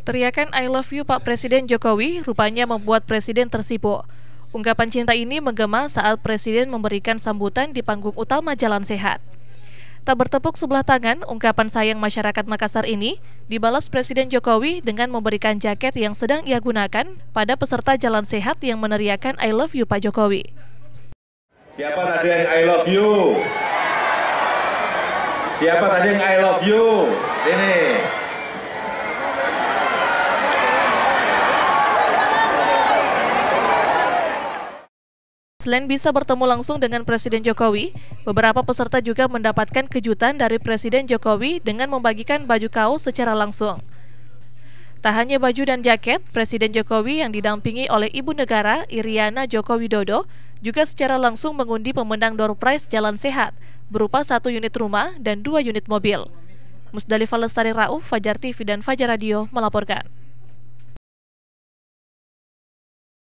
Teriakan I love you Pak Presiden Jokowi rupanya membuat Presiden tersipu. Ungkapan cinta ini menggema saat Presiden memberikan sambutan di panggung utama Jalan Sehat. Tak bertepuk sebelah tangan, ungkapan sayang masyarakat Makassar ini dibalas Presiden Jokowi dengan memberikan jaket yang sedang ia gunakan pada peserta Jalan Sehat yang meneriakan I love you Pak Jokowi. Siapa tadi yang I love you? Siapa tadi yang I love you? Ini. Selain bisa bertemu langsung dengan Presiden Jokowi, beberapa peserta juga mendapatkan kejutan dari Presiden Jokowi dengan membagikan baju kaos secara langsung. Tak hanya baju dan jaket, Presiden Jokowi yang didampingi oleh Ibu Negara Iriana Joko Widodo juga secara langsung mengundi pemenang door prize Jalan Sehat berupa satu unit rumah dan dua unit mobil. Musdalifah Lestari Rauf, Fajar TV dan Fajar Radio melaporkan.